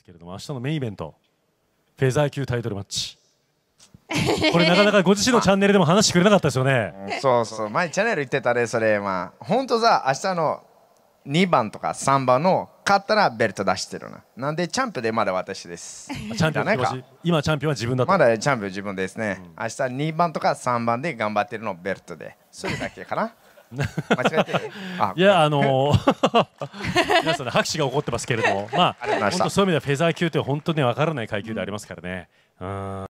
ですけれども明日のメインイベントフェザー級タイトルマッチ これなかなかご自身のチャンネルでも話してくれなかったですよね、そうそう前チャンネル言ってたでそれまあ本当さ明日の2番とか3番の勝ったらベルト出してるななんでチャンピオンでまだ私ですチャンピオンないか今チャンピオンは自分だとまだチャンピオン自分ですね、うん、明日2番とか3番で頑張ってるのベルトでそれだけかな間違えて いや、あの 皆さん、拍手が起こってますけれども、まあ、本当そういう意味ではフェザー級って本当に分からない階級でありますからね。うん